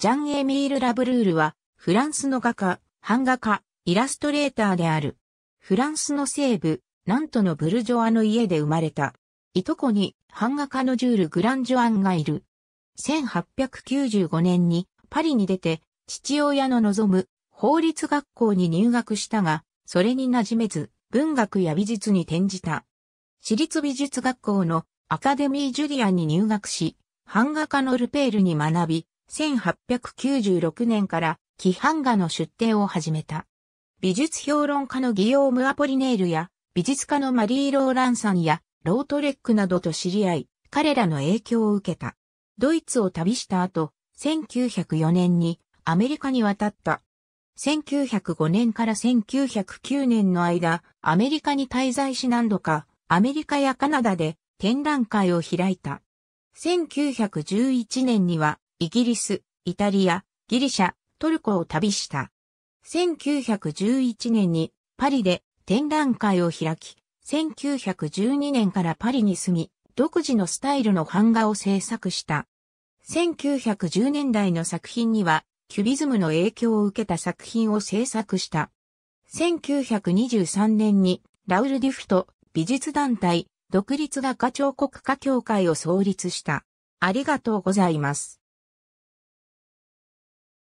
ジャン・エミール・ラブルールは、フランスの画家、版画家、イラストレーターである。フランスの西部、ナントのブルジョアの家で生まれた。いとこに、版画家のジュール・グランジョアンがいる。1895年に、パリに出て、父親の望む、法律学校に入学したが、それに馴染めず、文学や美術に転じた。私立美術学校のアカデミー・ジュリアンに入学し、版画家のルペールに学び、1896年から規範画の出展を始めた。美術評論家のギヨーム・アポリネールや、美術家のマリー・ローランさんや、ロートレックなどと知り合い、彼らの影響を受けた。ドイツを旅した後、1904年にアメリカに渡った。1905年から1909年の間、アメリカに滞在し何度か、アメリカやカナダで展覧会を開いた。1911年にはイギリス、イタリア、ギリシャ、トルコを旅した。1911年にパリで展覧会を開き、1912年からパリに住み、独自のスタイルの版画を制作した。1910年代の作品には、キュビズムの影響を受けた作品を制作した。1923年に、ラウル・デュフト美術団体、独立画家彫刻家協会を創立した。ありがとうございます。